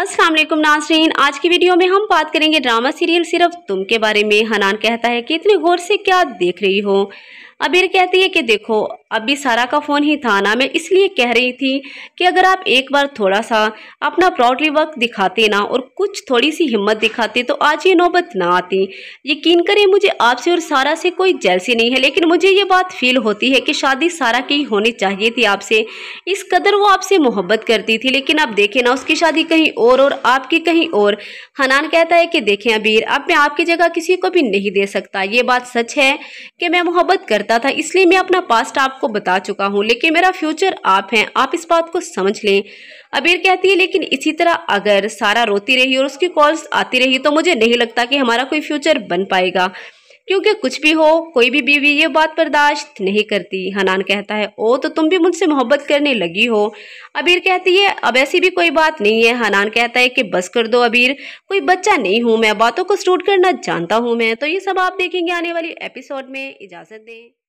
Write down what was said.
असलम नासरीन आज की वीडियो में हम बात करेंगे ड्रामा सीरियल सिर्फ तुम के बारे में हनान कहता है कि इतने गौर से क्या देख रही हो अबीर कहती है कि देखो अभी सारा का फ़ोन ही था ना मैं इसलिए कह रही थी कि अगर आप एक बार थोड़ा सा अपना प्राउडली वर्क दिखाते ना और कुछ थोड़ी सी हिम्मत दिखाते तो आज ये नौबत ना आती यकीन करें मुझे आपसे और सारा से कोई जैसी नहीं है लेकिन मुझे ये बात फील होती है कि शादी सारा की होनी चाहिए थी आपसे इस कदर वो आपसे मोहब्बत करती थी लेकिन आप देखें ना उसकी शादी कहीं और और आपकी कहीं और हनान कहता है कि देखें अबीर अब मैं आपकी जगह किसी को भी नहीं दे सकता ये बात सच है कि मैं मोहब्बत करता सकता था इसलिए मैं अपना पास्ट आपको बता चुका हूँ लेकिन मेरा फ्यूचर आप हैं आप इस बात को समझ लें अबीर कहती है लेकिन इसी तरह अगर सारा रोती रही और उसकी कॉल्स आती रही तो मुझे नहीं लगता कि हमारा कोई फ्यूचर बन पाएगा क्योंकि कुछ भी हो कोई भी बीवी ये बात बर्दाश्त नहीं करती हनान कहता है ओ तो तुम भी मुझसे मोहब्बत करने लगी हो अबीर कहती है अब ऐसी भी कोई बात नहीं है हनान कहता है कि बस कर दो अबीर कोई बच्चा नहीं हूँ मैं बातों को स्टूट करना जानता हूँ मैं तो ये सब आप देखेंगे आने वाली एपिसोड में इजाज़त दें